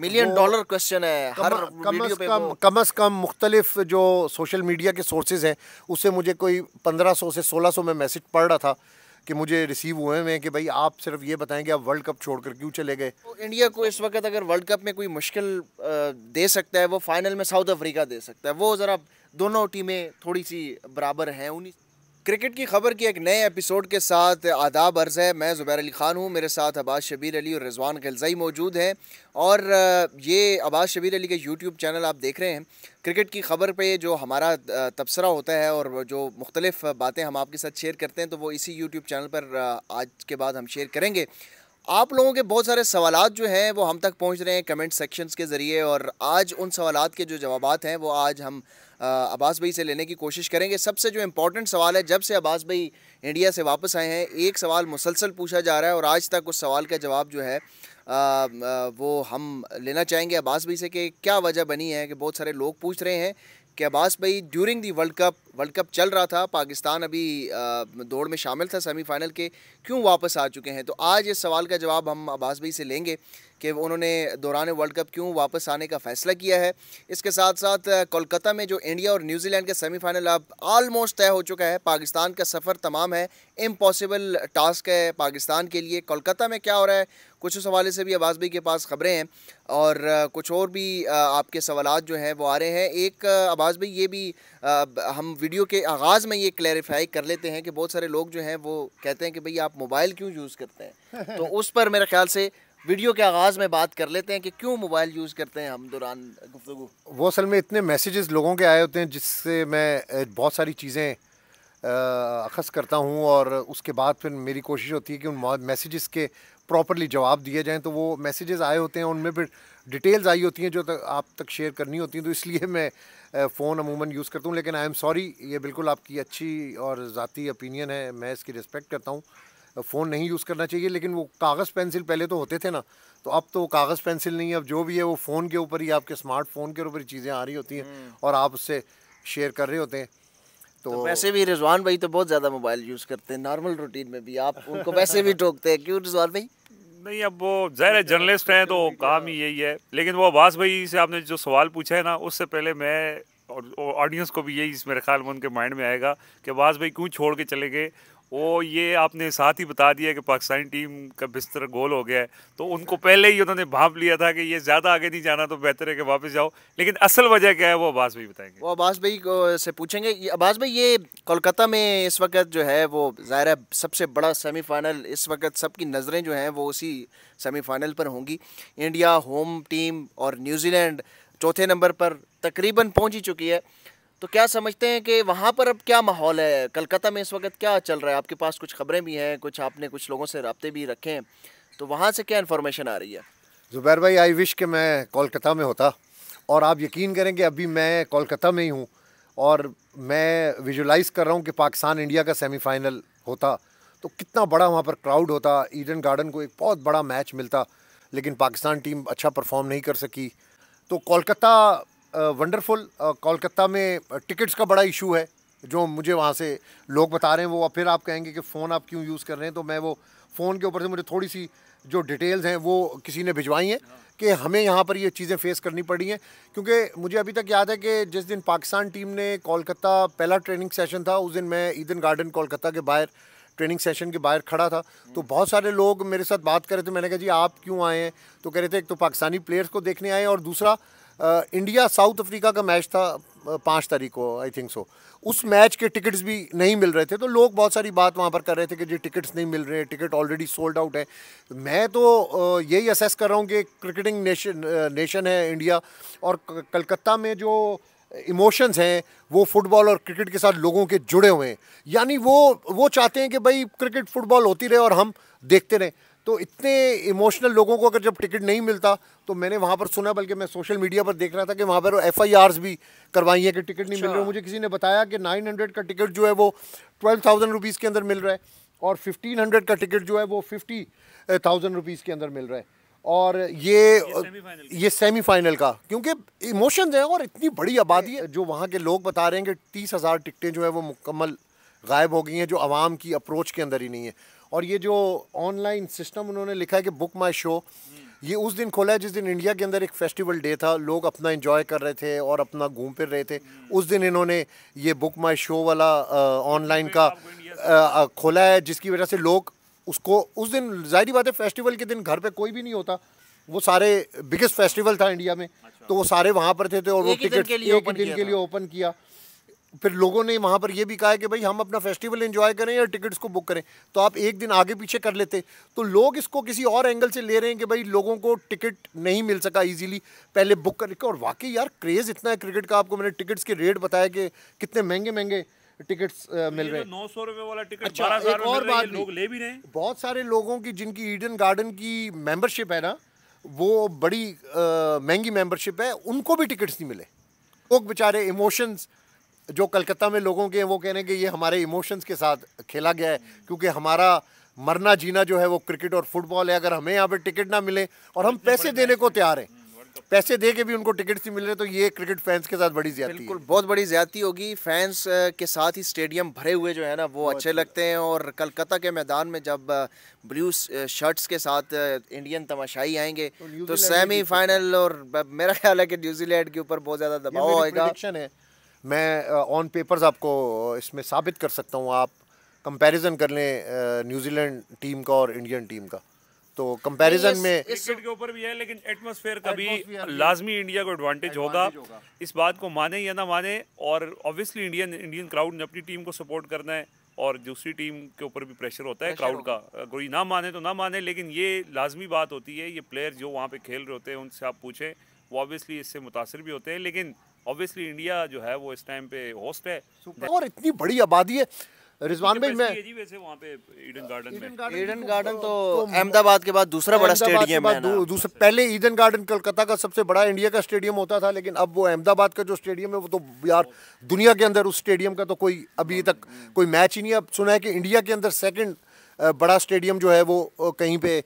Million dollar question है हर कम अज कम कम अज कम मुख्तलिफ जो सोशल मीडिया के सोर्सेज हैं उससे मुझे कोई पंद्रह सौ से सोलह सौ में मैसेज पड़ रहा था कि मुझे रिसीव हुए हैं कि भाई आप सिर्फ ये बताएं कि आप वर्ल्ड कप छोड़कर क्यों चले गए तो इंडिया को इस वक्त अगर वर्ल्ड कप में कोई मुश्किल दे सकता है वो फाइनल में साउथ अफ्रीका दे सकता है वो ज़रा दोनों टीमें थोड़ी सी बराबर हैं उन्हीं क्रिकेट की खबर के एक नए एपिसोड के साथ आदाब अर्ज़ है मैं ज़ुबैर अली ख़ान हूँ मेरे साथ अब्बास शबीर अली और रिजवान गलजई मौजूद हैं और ये अब्बास शबीर अली के यूट्यूब चैनल आप देख रहे हैं क्रिकेट की खबर पे जो हमारा तबसरा होता है और जो मुख्तलिफ बातें हम आपके साथ शेयर करते हैं तो वो इसी यूट्यूब चैनल पर आज के बाद हम शेयर करेंगे आप लोगों के बहुत सारे सवाल जो हैं वो हम तक पहुँच रहे हैं कमेंट सेक्शंस के ज़रिए और आज उन सवाल के जो जवाब हैं वो आज हम अब्बास भाई से लेने की कोशिश करेंगे सबसे जो इम्पोर्टेंट सवाल है जब से अब्बास भाई इंडिया से वापस आए हैं एक सवाल मुसलसल पूछा जा रहा है और आज तक उस सवाल का जवाब जो है आ, आ, वो हम लेना चाहेंगे अब्बास भाई से कि क्या वजह बनी है कि बहुत सारे लोग पूछ रहे हैं कि अब्बास भाई during the world cup world cup चल रहा था पाकिस्तान अभी दौड़ में शामिल था सेमीफाइनल के क्यों वापस आ चुके हैं तो आज इस सवाल का जवाब हम अब्बास भाई से लेंगे कि उन्होंने दौरान वर्ल्ड कप क्यों वापस आने का फ़ैसला किया है इसके साथ साथ कोलकाता में जो इंडिया और न्यूजीलैंड का सेमीफाइनल अब आलमोस्ट तय हो चुका है पाकिस्तान का सफ़र तमाम है इम्पॉसिबल टास्क है पाकिस्तान के लिए कोलकाता में क्या हो रहा है कुछ उस हवाले से भी आवाज़ भाई के पास ख़बरें हैं और कुछ और भी आपके सवाल जो हैं वो आ रहे हैं एक आवाज़ भाई ये भी हम वीडियो के आगाज़ में ये क्लैरिफाई कर लेते हैं कि बहुत सारे लोग जो हैं वो कहते हैं कि भाई आप मोबाइल क्यों यूज़ करते हैं तो उस पर मेरे ख्याल से वीडियो के आगाज़ में बात कर लेते हैं कि क्यों मोबाइल यूज़ करते हैं हम दौरान गुफ्तु वो असल में इतने मैसेजेस लोगों के आए होते हैं जिससे मैं बहुत सारी चीज़ें अखस करता हूँ और उसके बाद फिर मेरी कोशिश होती है कि उन मैसेजेस के प्रॉपरली जवाब दिए जाएँ तो वो मैसेजेस आए होते हैं उनमें फिर डिटेल्स आई होती हैं जो तक आप तक शेयर करनी होती हैं तो इसलिए मैं फ़ोन अमूमन यूज़ करता हूँ लेकिन आई एम सॉरी ये बिल्कुल आपकी अच्छी और ज़ाती ओपिनियन है मैं इसकी रिस्पेक्ट करता हूँ फ़ोन नहीं यूज़ करना चाहिए लेकिन वो कागज़ पेंसिल पहले तो होते थे ना तो अब तो कागज़ पेंसिल नहीं है अब जो भी है वो फ़ोन के ऊपर ही आपके स्मार्टफोन के ऊपर ही चीज़ें आ रही होती हैं हम्म। और आप उससे शेयर कर रहे होते हैं तो, तो वैसे भी रिजवान भाई तो बहुत ज़्यादा मोबाइल यूज़ करते हैं नॉर्मल रूटीन में भी आप उनको वैसे भी टोकते हैं क्यों रिजवान भाई नहीं अब वो ज़ाहिर जर्नलिस्ट हैं तो काम ही यही है लेकिन वो आवास भाई से आपने जो सवाल पूछा है ना उससे पहले मैं और ऑडियंस को भी यही मेरे ख्याल में उनके माइंड में आएगा कि आवास भाई क्यों छोड़ के चले गए वो ये आपने साथ ही बता दिया कि पाकिस्तानी टीम का बिस्तर गोल हो गया है तो उनको पहले ही उन्होंने भाप लिया था कि ये ज़्यादा आगे नहीं जाना तो बेहतर है कि वापस जाओ लेकिन असल वजह क्या है वो अब्बास भाई बताएंगे वो अब्बास भाई को से पूछेंगे अब्बास भाई ये कोलकाता में इस वक्त जो है वो ज़ाहिर है सबसे बड़ा सेमीफाइनल इस वक्त सबकी नज़रें जो हैं वो उसी सेमीफाइनल पर होंगी इंडिया होम टीम और न्यूजीलैंड चौथे नंबर पर तकरीबन पहुँच ही चुकी है तो क्या समझते हैं कि वहाँ पर अब क्या माहौल है कलकत्ता में इस वक्त क्या चल रहा है आपके पास कुछ खबरें भी हैं कुछ आपने कुछ लोगों से रबते भी रखे हैं तो वहाँ से क्या इन्फॉर्मेशन आ रही है ज़ुबैर भाई आई विश कि मैं कोलकाता में होता और आप यकीन करें कि अभी मैं कोलकाता में ही हूँ और मैं विजुलाइज़ कर रहा हूँ कि पाकिस्तान इंडिया का सेमीफाइनल होता तो कितना बड़ा वहाँ पर क्राउड होता ईडन गार्डन को एक बहुत बड़ा मैच मिलता लेकिन पाकिस्तान टीम अच्छा परफॉर्म नहीं कर सकी तो कोलकाता वंडरफुल कोलकाता में टिकट्स का बड़ा इशू है जो मुझे वहाँ से लोग बता रहे हैं वो फिर आप कहेंगे कि फ़ोन आप क्यों यूज़ कर रहे हैं तो मैं वो फ़ोन के ऊपर से मुझे थोड़ी सी जो डिटेल्स हैं वो किसी ने भिजवाई हैं कि हमें यहाँ पर ये चीज़ें फेस करनी पड़ी हैं क्योंकि मुझे अभी तक याद है कि जिस दिन पाकिस्तान टीम ने कोलकाता पहला ट्रेनिंग सेशन था उस दिन मैं ईदन गार्डन कोलकाता के बाहर ट्रेनिंग सेशन के बाहर खड़ा था तो बहुत सारे लोग मेरे साथ बात कर रहे थे मैंने कहा जी आप क्यों आए हैं तो कह रहे थे एक तो पाकिस्तानी प्लेयर्स को देखने आए और दूसरा इंडिया साउथ अफ्रीका का मैच था पाँच तारीख को आई थिंक सो उस मैच के टिकट्स भी नहीं मिल रहे थे तो लोग बहुत सारी बात वहाँ पर कर रहे थे कि जी टिकट्स नहीं मिल रहे टिकट ऑलरेडी सोल्ड आउट है मैं तो यही असेस कर रहा हूँ कि क्रिकेटिंग नेशन नेशन है इंडिया और कलकत्ता में जो इमोशंस हैं वो फुटबॉल और क्रिकेट के साथ लोगों के जुड़े हुए हैं यानी वो वो चाहते हैं कि भाई क्रिकेट फुटबॉल होती रहे और हम देखते रहें तो इतने इमोशनल लोगों को अगर जब टिकट नहीं मिलता तो मैंने वहाँ पर सुना बल्कि मैं सोशल मीडिया पर देख रहा था कि वहाँ पर एफ आई आर्स भी करवाई हैं कि टिकट नहीं मिल रहा अच्छा। मुझे किसी ने बताया कि नाइन हंड्रेड का टिकट जो है वो ट्वेल्व थाउजेंड रुपीज़ के अंदर मिल रहा है और फिफ्टीन हंड्रेड का टिकट जो है वो फिफ्टी थाउजेंड रुपीज़ के अंदर मिल रहा है और ये ये सेमीफाइनल का क्योंकि इमोशन हैं और इतनी बड़ी आबादी है जो वहाँ के लोग बता रहे हैं कि तीस हज़ार टिकटें जो है वो मुकम्मल गायब हो गई हैं जो आवाम की अप्रोच के अंदर ही नहीं है और ये जो ऑनलाइन सिस्टम उन्होंने लिखा है कि बुक माई शो ये उस दिन खोला है जिस दिन इंडिया के अंदर एक फेस्टिवल डे था लोग अपना इन्जॉय कर रहे थे और अपना घूम फिर रहे थे उस दिन इन्होंने ये बुक माई शो वाला ऑनलाइन का आ, खोला है जिसकी वजह से लोग उसको उस दिन जाहिर बात है फेस्टिवल के दिन घर पे कोई भी नहीं होता वो सारे बिगेस्ट फेस्टिवल था इंडिया में अच्छा। तो वो सारे वहाँ पर थे, थे तो और वो टिकट दिन के लिए ओपन किया फिर लोगों ने वहाँ पर यह भी कहा है कि भाई हम अपना फेस्टिवल इन्जॉय करें या टिकट्स को बुक करें तो आप एक दिन आगे पीछे कर लेते तो लोग इसको किसी और एंगल से ले रहे हैं कि भाई लोगों को टिकट नहीं मिल सका इजीली पहले बुक करके और वाकई यार क्रेज़ इतना है क्रिकेट का आपको मैंने टिकट्स के रेट बताया कि कितने महंगे महंगे टिकट्स तो मिल तो रहे हैं नौ सौ रुपए वाला टिकट अच्छा एक और बात लोग ले भी रहे बहुत सारे लोगों की जिनकी ईडन गार्डन की मेम्बरशिप है ना वो बड़ी महंगी मेंबरशिप है उनको भी टिकट्स नहीं मिले लोग बेचारे इमोशंस जो कलकत्ता में लोगों के वो कह रहे हैं कि ये हमारे इमोशंस के साथ खेला गया है क्योंकि हमारा मरना जीना जो है वो क्रिकेट और फुटबॉल है अगर हमें यहाँ पे टिकट ना मिले और हम पैसे देने को तैयार हैं पैसे दे के भी उनको टिकट नहीं मिल रहे तो ये क्रिकेट फैंस के साथ बड़ी ज्यादा बिल्कुल बहुत बड़ी ज्यादा होगी फैंस के साथ ही स्टेडियम भरे हुए जो है ना वो अच्छे लगते हैं और कलकत्ता के मैदान में जब ब्लू शर्ट्स के साथ इंडियन तमाशाई आएंगे तो सेमीफाइनल और मेरा ख्याल है कि न्यूजीलैंड के ऊपर बहुत ज्यादा दबाव आएगा मैं ऑन uh, पेपर्स आपको uh, इसमें साबित कर सकता हूँ आप कंपैरिजन कर लें न्यूजीलैंड uh, टीम का और इंडियन टीम का तो कंपैरिजन में क्रिकेट के ऊपर भी है लेकिन एटमॉस्फेयर का भी लाजमी इंडिया को एडवांटेज होगा इस बात को माने या ना माने और ऑब्वियसली इंडियन इंडियन क्राउड ने अपनी टीम को सपोर्ट करना है और दूसरी टीम के ऊपर भी प्रेशर होता है क्राउड का कोई ना माने तो ना माने लेकिन ये लाजमी बात होती है ये प्लेयर जो वहाँ पे खेल रहे होते हैं उनसे आप पूछें वो ऑब्वियसली इससे मुतासर भी होते हैं लेकिन ऑब्वियसली इंडिया जो है वो इस टाइम पे होस्ट है और इतनी बड़ी आबादी है रिजवान भाई मैं जी वैसे वहाँ पे ईडन गार्डन में ईडन गार्डन तो, अहमदाबाद तो तो के बाद दूसरा बड़ा स्टेडियम है दूसरा पहले ईडन गार्डन कलकत्ता का सबसे बड़ा इंडिया का स्टेडियम होता था लेकिन अब वो अहमदाबाद का जो स्टेडियम है वो तो यार दुनिया के अंदर उस स्टेडियम का तो कोई अभी तक कोई मैच ही नहीं अब सुना है कि इंडिया के अंदर सेकेंड बड़ा स्टेडियम जो है वो कहीं पे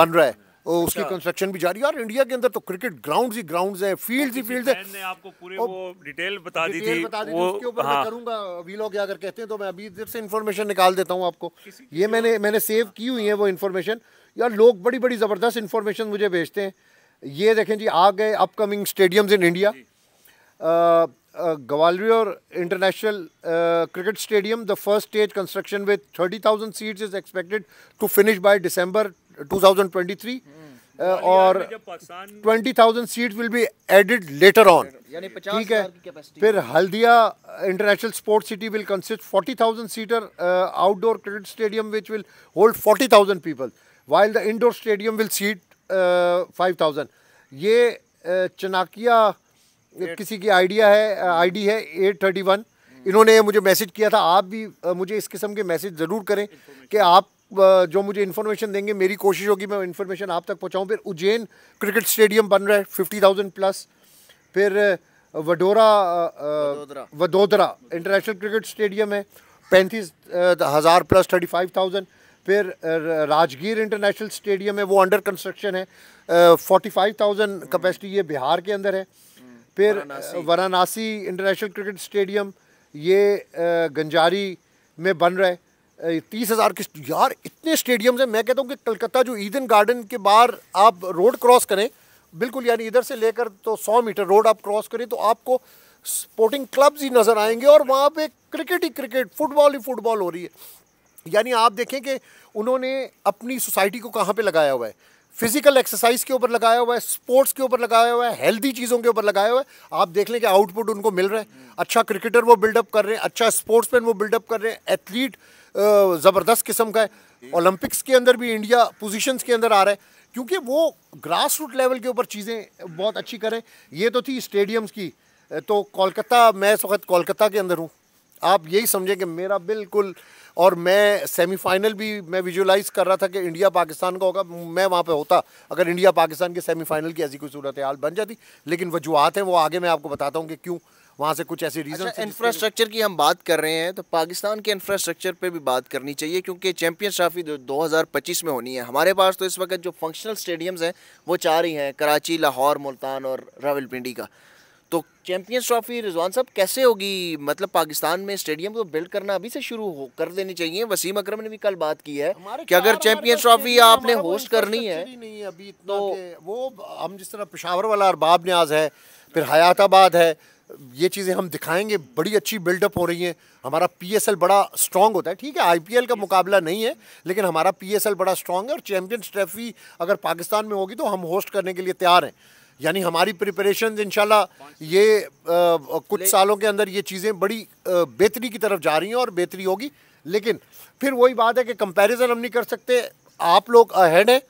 बन रहा है उसकी कंस्ट्रक्शन अच्छा। भी जारी है और इंडिया के अंदर तो क्रिकेट ग्राउंड्स ही ग्राउंड्स हैं फील्ड्स ही फील्ड्स हैं आपको पूरे वो डिटेल बता दी थी बता दी वो उसके ऊपर हाँ। मैं करूंगा व्लॉग अगर कहते हैं तो मैं अभी इधर से इन्फॉर्मेशन निकाल देता हूँ आपको ये मैंने मैंने सेव की हुई है वो इन्फॉर्मेशन यार लोग बड़ी बड़ी ज़बरदस्त इंफॉर्मेशन मुझे भेजते हैं ये देखें जी आ गए upcoming stadiums in India Gwalior international cricket stadium the first stage construction with thousand seats is expected to finish by December 2023 और 20,000 seat will be added later on ठीक है फिर Haldia international sports city will consist 40,000 seater outdoor cricket stadium which will hold 40,000 people while the indoor stadium will seat 5,000 ये uh, चनाकिया uh, किसी की idea है ID uh, है एट थर्टी वन इन्होंने मुझे मैसेज किया था आप भी uh, मुझे इस किस्म के मैसेज ज़रूर करें कि आप जो मुझे इन्फॉर्मेशन देंगे मेरी कोशिश होगी मैं इन्फॉर्मेशन आप तक पहुँचाऊँ फिर उज्जैन क्रिकेट स्टेडियम बन रहा है फिफ्टी थाउजेंड प्लस फिर वडोरा वडोदरा इंटरनेशनल क्रिकेट स्टेडियम है पैंतीस हज़ार प्लस थर्टी फाइव थाउजेंड फिर राजगीर इंटरनेशनल स्टेडियम है वो अंडर कंस्ट्रक्शन है फोर्टी फाइव थाउजेंड कैपेसिटी ये बिहार के अंदर है फिर वाराणसी इंटरनेशनल क्रिकेट स्टेडियम ये गंजारी में बन रहा है तीस हज़ार के यार इतने स्टेडियम्स हैं मैं कहता हूँ कि कलकत्ता जो ईदन गार्डन के बाहर आप रोड क्रॉस करें बिल्कुल यानी इधर से लेकर तो सौ मीटर रोड आप क्रॉस करें तो आपको स्पोर्टिंग क्लब्स ही नज़र आएंगे और वहाँ पे क्रिकेट ही क्रिकेट फुटबॉल ही फुटबॉल हो रही है यानी आप देखें कि उन्होंने अपनी सोसाइटी को कहाँ पे लगाया हुआ है फिजिकल एक्सरसाइज के ऊपर लगाया हुआ है स्पोर्ट्स के ऊपर लगाया हुआ है हेल्दी चीज़ों के ऊपर लगाया हुआ है आप देख लें कि आउटपुट उनको मिल रहा है अच्छा क्रिकेटर वो बिल्डअप कर रहे हैं अच्छा स्पोर्ट्समैन वो बिल्डअप कर रहे हैं एथलीट ज़बरदस्त किस्म का है ओलंपिक्स के अंदर भी इंडिया पोजीशंस के अंदर आ रहा है क्योंकि वो ग्रास रूट लेवल के ऊपर चीज़ें बहुत अच्छी करें ये तो थी स्टेडियम्स की तो कोलकाता मैं इस वक्त कोलकाता के अंदर हूँ आप यही समझें कि मेरा बिल्कुल और मैं सेमीफाइनल भी मैं विजुलाइज कर रहा था कि इंडिया पाकिस्तान का होगा मैं वहाँ पे होता अगर इंडिया पाकिस्तान के सेमीफाइनल की ऐसी कोई सूरत हाल बन जाती लेकिन वजूहत हैं वो आगे मैं आपको बताता हूँ कि क्यों वहाँ से कुछ ऐसे रीजन अच्छा, इंफ्रास्ट्रक्चर की हम बात कर रहे हैं तो पाकिस्तान के इंफ्रास्ट्रक्चर पर भी बात करनी चाहिए क्योंकि चैम्पियन ट्राफी दो में होनी है हमारे पास तो इस वक्त जो फंक्शनल स्टेडियम्स हैं वो चार ही हैं कराची लाहौर मुल्तान और रावलपिंडी का तो चैम्पियंस ट्रॉफी रिजवान साहब कैसे होगी मतलब पाकिस्तान में स्टेडियम को बिल्ड करना अभी से शुरू हो कर देनी चाहिए वसीम अकरम ने भी कल बात की है कि अगर चैम्पियंस तो ट्रॉफी आपने होस्ट करनी है नहीं अभी तो वो हम जिस तरह पेशावर वाला अरबाब न्याज है फिर हयाताबाद है ये चीज़ें हम दिखाएंगे बड़ी अच्छी बिल्डअप हो रही है हमारा पीएसएल बड़ा स्ट्रांग होता है ठीक है आईपीएल का मुकाबला नहीं है लेकिन हमारा पीएसएल बड़ा स्ट्रांग है और चैम्पियंस ट्रॉफी अगर पाकिस्तान में होगी तो हम होस्ट करने के लिए तैयार हैं यानी हमारी प्रिपरेशन इन ये आ, कुछ सालों के अंदर ये चीज़ें बड़ी बेहतरी की तरफ जा रही हैं और बेहतरी होगी लेकिन फिर वही बात है कि कंपैरिजन हम नहीं कर सकते आप लोग अहेड हैं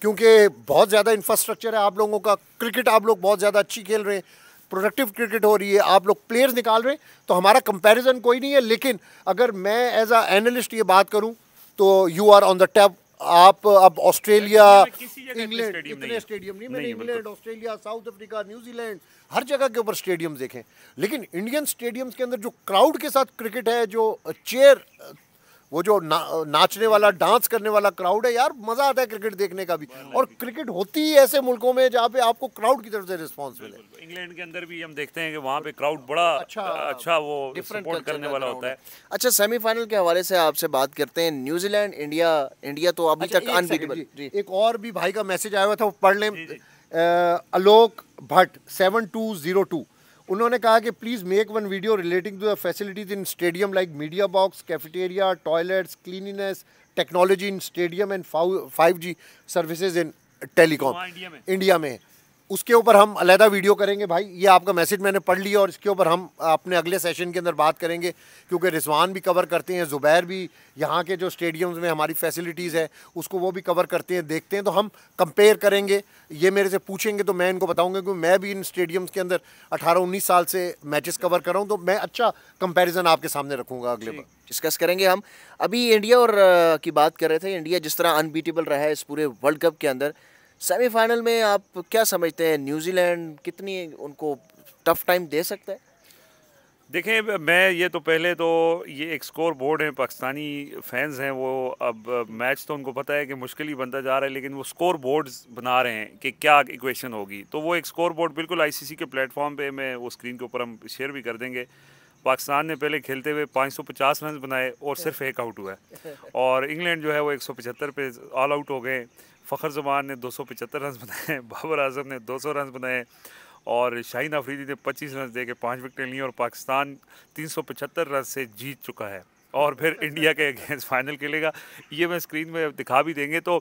क्योंकि बहुत ज़्यादा इंफ्रास्ट्रक्चर है आप लोगों का क्रिकेट आप लोग बहुत ज़्यादा अच्छी खेल रहे हैं प्रोडक्टिव क्रिकेट हो रही है आप लोग प्लेयर्स निकाल रहे हैं तो हमारा कंपैरिजन कोई नहीं है लेकिन अगर मैं एज अ एनालिस्ट ये बात करूं तो you are on the tap आप अब ऑस्ट्रेलिया इंग्लैंड इतने स्टेडियम नहीं मैंने England Australia South Africa New Zealand हर जगह के ऊपर स्टेडियम देखें लेकिन इंडियन स्टेडियम्स के अंदर जो क्राउड के साथ क्रिकेट है जो चेयर वो जो ना, नाचने वाला डांस करने वाला क्राउड है यार मज़ा आता है क्रिकेट देखने का भी और क्रिकेट होती ही ऐसे मुल्कों में जहाँ पे आपको क्राउड की तरफ से रिस्पांस मिले इंग्लैंड के अंदर भी हम देखते हैं कि वहाँ पे क्राउड बड़ा अच्छा अच्छा वो सपोर्ट करने वाला होता है अच्छा सेमीफाइनल के हवाले से आपसे बात करते हैं न्यूजीलैंड इंडिया इंडिया तो अभी अच्छा, तक अनबीटेबल एक और भी भाई का मैसेज आया हुआ था पढ़ लें Alok Bhatt seven two zero two उन्होंने कहा कि please make one video relating to the facilities in stadium like media box cafeteria toilets cleanliness technology in stadium and five G services in telecom India में उसके ऊपर हम अलहदा वीडियो करेंगे भाई ये आपका मैसेज मैंने पढ़ लिया और इसके ऊपर हम अपने अगले सेशन के अंदर बात करेंगे क्योंकि रिजवान भी कवर करते हैं ज़ुबैर भी यहाँ के जो स्टेडियम्स में हमारी फैसिलिटीज़ है उसको वो भी कवर करते हैं देखते हैं तो हम कंपेयर करेंगे ये मेरे से पूछेंगे तो मैं इनको बताऊँगा क्योंकि मैं भी इन स्टेडियम्स के अंदर अठारह उन्नीस साल से मैचेस कवर कर रहा हूँ तो मैं अच्छा कंपेरिजन आपके सामने रखूँगा अगले बार डिस्कस करेंगे हम अभी इंडिया और की बात कर रहे थे इंडिया जिस तरह अनबीटेबल रहा है इस पूरे वर्ल्ड कप के अंदर सेमीफाइनल में आप क्या समझते हैं न्यूजीलैंड कितनी उनको टफ टाइम दे सकता है देखें मैं ये तो पहले तो ये एक स्कोर बोर्ड है पाकिस्तानी फैंस हैं वो अब मैच तो उनको पता है कि मुश्किल ही बनता जा रहा है लेकिन वो स्कोर बोर्ड्स बना रहे हैं कि क्या इक्वेशन होगी तो वो एक स्कोर बोर्ड बिल्कुल आईसीसी के प्लेटफॉर्म पे मैं वो स्क्रीन के ऊपर हम शेयर भी कर देंगे पाकिस्तान ने पहले खेलते हुए 550 रन बनाए और सिर्फ एक आउट हुआ और इंग्लैंड जो है वो 175 पे ऑल आउट हो गए फ़खर जमान ने दो सौ पचहत्तर रन बनाए बाबर आजम ने दो सौ रन बनाए और शाहीन अफरीदी ने पच्चीस रन दे के पाँच विकटें ली और पाकिस्तान तीन सौ पचहत्तर रन से जीत चुका है और फिर अच्छा। इंडिया के अगेंस्ट फाइनल खेलेगा ये मैं स्क्रीन में दिखा भी देंगे तो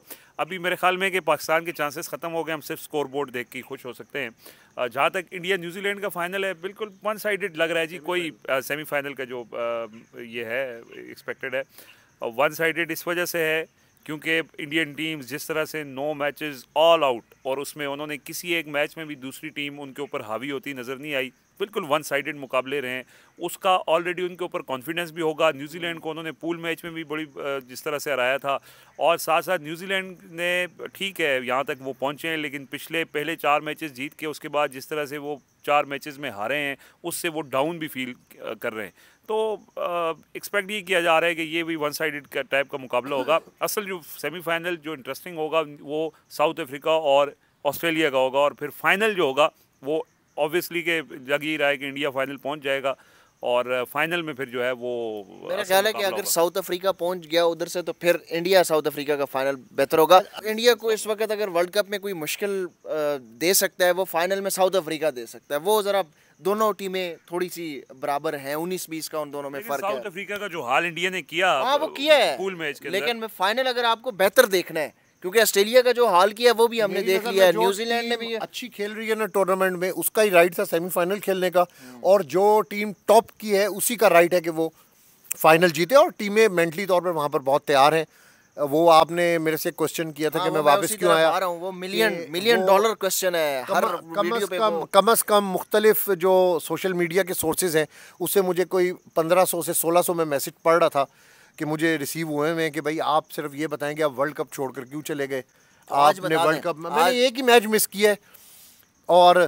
अभी मेरे ख्याल में कि पाकिस्तान के चांसेस ख़त्म हो गए हम सिर्फ स्कोर बोर्ड देख के खुश हो सकते हैं जहाँ तक इंडिया न्यूजीलैंड का फाइनल है बिल्कुल वन साइडेड लग रहा है जी कोई सेमीफाइनल का जो ये है एक्सपेक्टेड है वन साइडेड इस वजह से है क्योंकि इंडियन टीम जिस तरह से नो मैचेस ऑल आउट और उसमें उन्होंने किसी एक मैच में भी दूसरी टीम उनके ऊपर हावी होती नज़र नहीं आई बिल्कुल वन साइडेड मुकाबले रहे हैं उसका ऑलरेडी उनके ऊपर कॉन्फिडेंस भी होगा न्यूजीलैंड को उन्होंने पूल मैच में भी बड़ी जिस तरह से हराया था और साथ साथ न्यूजीलैंड ने ठीक है यहाँ तक वो पहुँचे हैं लेकिन पिछले पहले चार मैचेस जीत के उसके बाद जिस तरह से वो चार मैचेस में हारे हैं उससे वो डाउन भी फील कर रहे हैं तो एक्सपेक्ट ये किया जा रहा है कि ये भी वन साइड टाइप का मुकाबला होगा असल जो सेमीफाइनल जो इंटरेस्टिंग होगा वो साउथ अफ्रीका और ऑस्ट्रेलिया का होगा और फिर फाइनल जो होगा वो ऑब्वियसली के जग ही रहा है कि इंडिया फाइनल पहुंच जाएगा और फाइनल में फिर जो है वो मेरा ख्याल है कि अगर साउथ अफ्रीका पहुंच गया उधर से तो फिर इंडिया साउथ अफ्रीका का फाइनल बेहतर होगा इंडिया को इस वक्त अगर वर्ल्ड कप में कोई मुश्किल दे सकता है वो फाइनल में साउथ अफ्रीका दे सकता है वो ज़रा दोनों टीमें थोड़ी सी बराबर हैं उन्नीस बीस का उन दोनों में फर्क है साउथ अफ्रीका का जो हाल इंडिया ने किया हाँ वो किया है मैच के लेकिन फाइनल अगर आपको बेहतर देखना है क्योंकि ऑस्ट्रेलिया का जो हाल किया वो भी हमने देख लिया है न्यूजीलैंड ने भी अच्छी खेल रही है ना टूर्नामेंट में उसका ही राइट था सेमीफाइनल खेलने का हम्म। और जो टीम टॉप की है उसी का राइट है कि वो फाइनल जीते और टीमें मेंटली तौर पर वहाँ पर बहुत तैयार हैं वो आपने मेरे से क्वेश्चन किया था हाँ, कि मैं वापस क्यों आया रहा हूँ वो मिलियन मिलियन डॉलर क्वेश्चन है कम, हर कम अज कम मुख्तलिफ जो सोशल मीडिया के सोर्सेज हैं उससे मुझे कोई पंद्रह सौ से सोलह सौ में मैसेज पढ़ रहा था कि मुझे रिसीव हुए हैं कि भाई आप सिर्फ ये बताएं कि आप वर्ल्ड कप छोड़ कर क्यों चले गए तो आपने वर्ल्ड कप में मैंने एक ही मैच मिस किया है और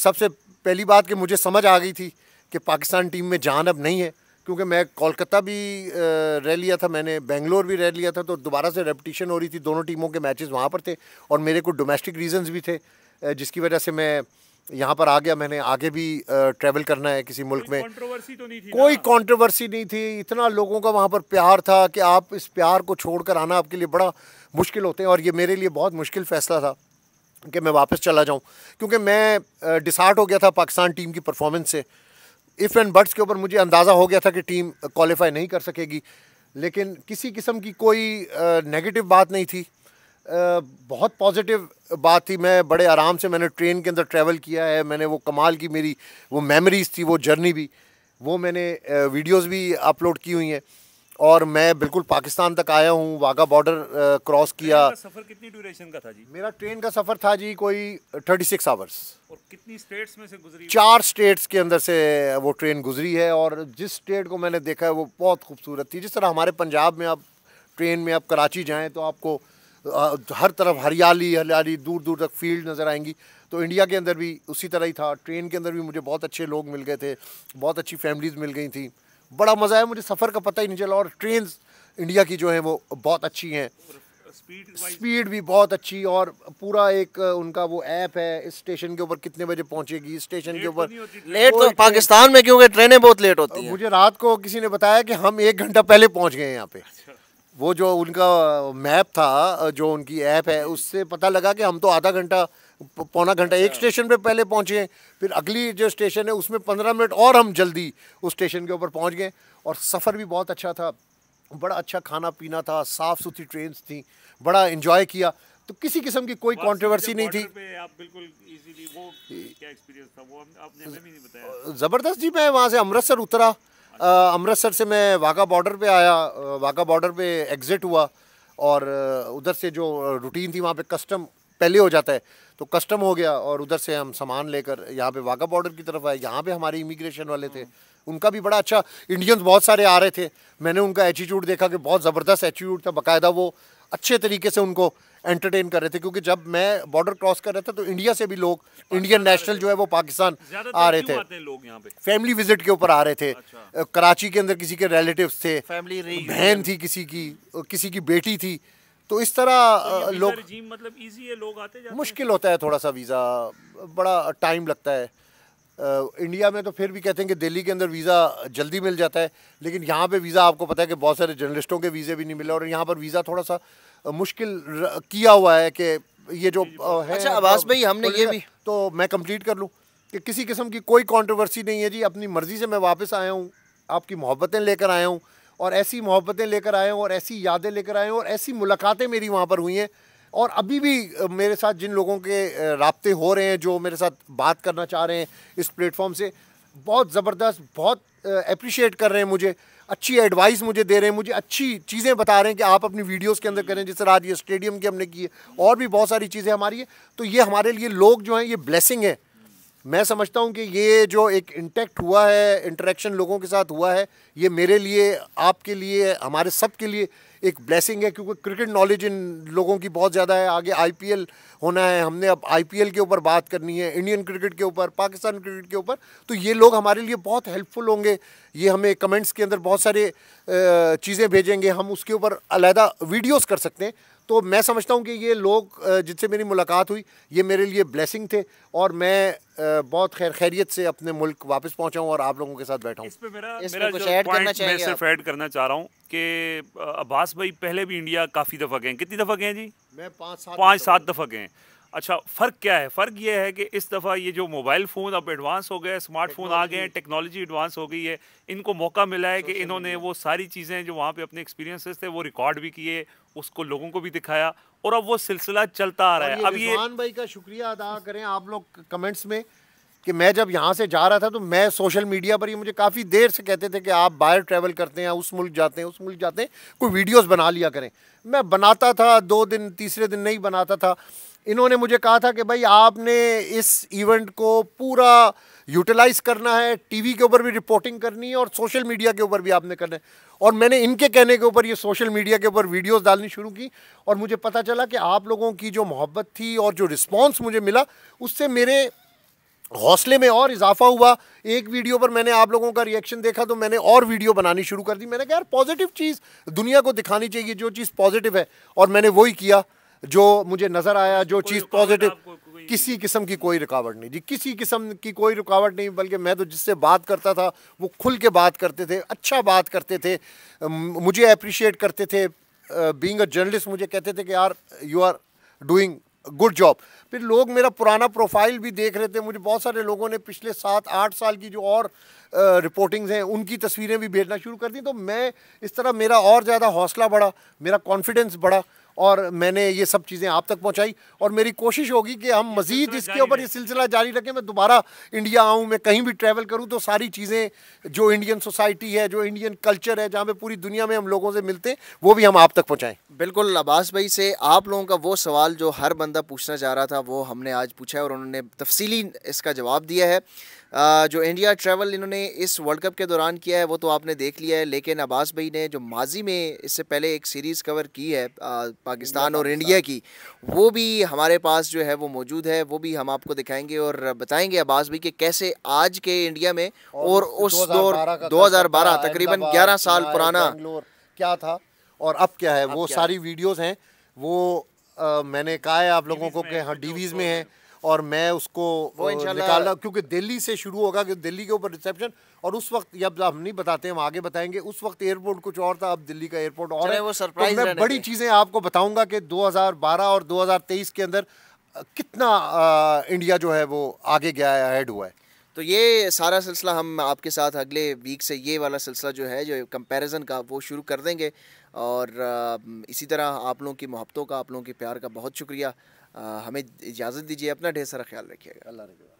सबसे पहली बात कि मुझे समझ आ गई थी कि पाकिस्तान टीम में जान अब नहीं है क्योंकि मैं कोलकाता भी रह लिया था मैंने बेंगलोर भी रह लिया था तो दोबारा से रेपटिशन हो रही थी दोनों टीमों के मैचेस वहाँ पर थे और मेरे को डोमेस्टिक रीजंस भी थे जिसकी वजह से मैं यहाँ पर आ गया मैंने आगे भी ट्रैवल करना है किसी मुल्क में तो नहीं थी कोई कंट्रोवर्सी नहीं थी इतना लोगों का वहाँ पर प्यार था कि आप इस प्यार को छोड़ कर आना आपके लिए बड़ा मुश्किल होते हैं और ये मेरे लिए बहुत मुश्किल फ़ैसला था कि मैं वापस चला जाऊँ क्योंकि मैं डिसार्ट हो गया था पाकिस्तान टीम की परफॉर्मेंस से इफ़ एंड बट्स के ऊपर मुझे अंदाज़ा हो गया था कि टीम क्वालिफाई नहीं कर सकेगी लेकिन किसी किस्म की कोई नेगेटिव बात नहीं थी बहुत पॉजिटिव बात थी मैं बड़े आराम से मैंने ट्रेन के अंदर ट्रैवल किया है मैंने वो कमाल की मेरी वो मेमोरीज़ थी वो जर्नी भी वो मैंने वीडियोस भी अपलोड की हुई हैं और मैं बिल्कुल पाकिस्तान तक आया हूँ वाघा बॉर्डर क्रॉस किया सफ़र कितनी ड्यूरेशन का था जी मेरा ट्रेन का सफ़र था जी कोई थर्टी सिक्स आवर्स और कितनी स्टेट्स में से गुजरी चार स्टेट्स के अंदर से वो ट्रेन गुजरी है और जिस स्टेट को मैंने देखा है वो बहुत खूबसूरत थी जिस तरह हमारे पंजाब में आप ट्रेन में आप कराची जाएँ तो आपको हर तरफ हरियाली हरियाली दूर दूर तक फील्ड नज़र आएंगी तो इंडिया के अंदर भी उसी तरह ही था ट्रेन के अंदर भी मुझे बहुत अच्छे लोग मिल गए थे बहुत अच्छी फैमिलीज़ मिल गई थी बड़ा मज़ा आया मुझे सफ़र का पता ही नहीं चला और ट्रेन इंडिया की जो है वो बहुत अच्छी हैं स्पीड भी बहुत अच्छी और पूरा एक उनका वो ऐप है इस स्टेशन के ऊपर कितने बजे पहुंचेगी स्टेशन के तो ऊपर लेट तो पाकिस्तान में क्योंकि ट्रेनें बहुत लेट होती हैं मुझे रात को किसी ने बताया कि हम एक घंटा पहले पहुंच गए हैं यहाँ पे अच्छा। वो जो उनका मैप था जो उनकी ऐप है उससे पता लगा कि हम तो आधा घंटा पौना घंटा एक अच्छा। स्टेशन पे पहले पहुंचे फिर अगली जो स्टेशन है उसमें पंद्रह मिनट और हम जल्दी उस स्टेशन के ऊपर पहुंच गए और सफ़र भी बहुत अच्छा था बड़ा अच्छा खाना पीना था साफ़ सुथरी ट्रेन थी बड़ा इन्जॉय किया तो किसी किस्म की कोई कंट्रोवर्सी नहीं थी ज़बरदस्त जी मैं वहाँ से अमृतसर उतरा अमृतसर से मैं वाघा बॉर्डर पे आया वाघा बॉर्डर पे एग्ज़िट हुआ और उधर से जो रूटीन थी वहाँ पे कस्टम पहले हो जाता है तो कस्टम हो गया और उधर से हम सामान लेकर यहाँ पे वाघा बॉर्डर की तरफ आए यहाँ पे हमारे इमिग्रेशन वाले थे उनका भी बड़ा अच्छा इंडियंस बहुत सारे आ रहे थे मैंने उनका एटीट्यूड देखा कि बहुत ज़बरदस्त एटीट्यूड था बाकायदा वो अच्छे तरीके से उनको एंटरटेन कर रहे थे क्योंकि जब मैं बॉर्डर क्रॉस कर रहा था तो इंडिया से भी लोग इंडियन नेशनल जो है वो पाकिस्तान आ रहे थे लोग यहाँ पे फैमिली विजिट के ऊपर आ रहे थे अच्छा। कराची के अंदर किसी के रिलेटिव थे बहन थी किसी की किसी की बेटी थी तो इस तरह तो लोग मतलब इजी है लोग आते जाते मुश्किल होता है थोड़ा सा वीज़ा बड़ा टाइम लगता है इंडिया में तो फिर भी कहते हैं कि दिल्ली के अंदर वीज़ा जल्दी मिल जाता है लेकिन यहाँ पे वीज़ा आपको पता है कि बहुत सारे जर्नलिस्टों के वीज़े भी नहीं मिले और यहाँ पर वीज़ा थोड़ा सा मुश्किल किया हुआ है कि ये जो है अच्छा मतलब आवास भाई हमने ये भी तो मैं कंप्लीट कर लूँ कि किसी किस्म की कोई कंट्रोवर्सी नहीं है जी अपनी मर्ज़ी से मैं वापस आया हूँ आपकी मोहब्बतें लेकर आया हूँ और ऐसी मोहब्बतें लेकर आया हूँ और ऐसी यादें लेकर आया हूँ और ऐसी मुलाकातें मेरी वहाँ पर हुई हैं और अभी भी मेरे साथ जिन लोगों के रबते हो रहे हैं जो मेरे साथ बात करना चाह रहे हैं इस प्लेटफॉर्म से बहुत ज़बरदस्त बहुत अप्रिशिएट कर रहे हैं मुझे अच्छी एडवाइस मुझे दे रहे हैं मुझे अच्छी चीज़ें बता रहे हैं कि आप अपनी वीडियोस के अंदर करें तरह आज ये स्टेडियम की हमने की है और भी बहुत सारी चीज़ें हमारी है तो ये हमारे लिए लोग जो हैं ये ब्लेसिंग है मैं समझता हूँ कि ये जो एक इंटैक्ट हुआ है इंटरेक्शन लोगों के साथ हुआ है ये मेरे लिए आपके लिए हमारे सब के लिए एक ब्लेसिंग है क्योंकि क्रिकेट नॉलेज इन लोगों की बहुत ज़्यादा है आगे आईपीएल होना है हमने अब आईपीएल के ऊपर बात करनी है इंडियन क्रिकेट के ऊपर पाकिस्तान क्रिकेट के ऊपर तो ये लोग हमारे लिए बहुत हेल्पफुल होंगे ये हमें कमेंट्स के अंदर बहुत सारे चीज़ें भेजेंगे हम उसके ऊपर अलहदा वीडियोज़ कर सकते हैं तो मैं समझता हूँ कि ये लोग जिनसे मेरी मुलाकात हुई ये मेरे लिए ब्लेसिंग थे और मैं बहुत खैर खैरियत से अपने मुल्क वापस पहुँचा हूँ और आप लोगों के साथ बैठा हूँ इस पर कुछ ऐड करना चाहिए मैं सिर्फ ऐड करना चाह रहा हूँ कि अब्बास भाई पहले भी इंडिया काफ़ी दफ़ा गए कितनी दफ़ा गए जी मैं पाँच सात पाँच सात दफ़ा गए अच्छा फ़र्क क्या है फ़र्क ये है कि इस दफ़ा ये जो मोबाइल फ़ोन अब एडवांस हो गए स्मार्टफोन आ गए हैं टेक्नोलॉजी एडवांस हो गई है इनको मौका मिला है कि इन्होंने वो सारी चीज़ें जो वहाँ पे अपने एक्सपीरियंसेस थे वो रिकॉर्ड भी किए उसको लोगों को भी दिखाया और अब वो सिलसिला चलता आ रहा है अब ये भाई का शुक्रिया अदा करें आप लोग कमेंट्स में कि मैं जब यहाँ से जा रहा था तो मैं सोशल मीडिया पर ही मुझे काफ़ी देर से कहते थे कि आप बाहर ट्रैवल करते हैं उस मुल्क जाते हैं उस मुल्क जाते हैं कोई वीडियोस बना लिया करें मैं बनाता था दो दिन तीसरे दिन नहीं बनाता था इन्होंने मुझे कहा था कि भाई आपने इस इवेंट को पूरा यूटिलाइज करना है टीवी के ऊपर भी रिपोर्टिंग करनी है और सोशल मीडिया के ऊपर भी आपने करना है और मैंने इनके कहने के ऊपर ये सोशल मीडिया के ऊपर वीडियोस डालनी शुरू की और मुझे पता चला कि आप लोगों की जो मोहब्बत थी और जो रिस्पांस मुझे मिला उससे मेरे हौसले में और इजाफा हुआ एक वीडियो पर मैंने आप लोगों का रिएक्शन देखा तो मैंने और वीडियो बनानी शुरू कर दी मैंने कहा यार पॉजिटिव चीज़ दुनिया को दिखानी चाहिए जो चीज़ पॉजिटिव है और मैंने वही किया जो मुझे नज़र आया जो चीज़ पॉजिटिव किसी किस्म की कोई रुकावट नहीं जी किसी किस्म की कोई रुकावट नहीं बल्कि मैं तो जिससे बात करता था वो खुल के बात करते थे अच्छा बात करते थे मुझे अप्रिशिएट करते थे बीइंग अ जर्नलिस्ट मुझे कहते थे कि यार you are doing good job फिर लोग मेरा पुराना प्रोफाइल भी देख रहे थे मुझे बहुत सारे लोगों ने पिछले सात आठ साल की जो और रिपोर्टिंग्स हैं उनकी तस्वीरें भी भेजना शुरू कर दी तो मैं इस तरह मेरा और ज़्यादा हौसला बढ़ा मेरा कॉन्फिडेंस बढ़ा और मैंने ये सब चीज़ें आप तक पहुँचाई और मेरी कोशिश होगी कि हम मज़ीद इसके ऊपर ये सिलसिला जारी रखें मैं दोबारा इंडिया आऊँ मैं कहीं भी ट्रैवल करूँ तो सारी चीज़ें जो इंडियन सोसाइटी है जो इंडियन कल्चर है जहाँ पर पूरी दुनिया में हम लोगों से मिलते हैं वो भी हम आप तक पहुँचाएँ बिल्कुल अब्बास भाई से आप लोगों का वो सवाल जो हर बंदा पूछना चाह रहा था वो हमने आज पूछा है और उन्होंने तफसीली इसका जवाब दिया है जो इंडिया ट्रैवल इन्होंने इस वर्ल्ड कप के दौरान किया है वो तो आपने देख लिया है लेकिन अब्बास भाई ने जो माजी में इससे पहले एक सीरीज़ कवर की है पाकिस्तान और इंडिया की वो भी हमारे पास जो है वो मौजूद है वो भी हम आपको दिखाएंगे और बताएंगे अब्बास भाई कि कैसे आज के इंडिया में और, और उस दौर दो हज़ार बारह तकरीबन ग्यारह साल पुराना क्या था और अब क्या है वो सारी वीडियोज़ हैं वो मैंने कहा है आप लोगों को कि हाँ डीवीज़ तो में है और मैं उसको वो निकाला क्योंकि दिल्ली से शुरू होगा कि दिल्ली के ऊपर रिसेप्शन और उस वक्त जब हम नहीं बताते हम आगे बताएंगे उस वक्त एयरपोर्ट कुछ और था अब दिल्ली का एयरपोर्ट और है वो सरप्राइज तो मैं बड़ी चीज़ें आपको बताऊंगा कि 2012 और 2023 के अंदर कितना आ, इंडिया जो है वो आगे गया है हेड हुआ है तो ये सारा सिलसिला हम आपके साथ अगले वीक से ये वाला सिलसिला जो है जो कंपैरिजन का वो शुरू कर देंगे और इसी तरह आप लोगों की मोहब्बतों का आप लोगों के प्यार का बहुत शुक्रिया हमें इजाज़त दीजिए अपना ढेर सारा ख्याल रखिएगा अल्लाह रखिएगा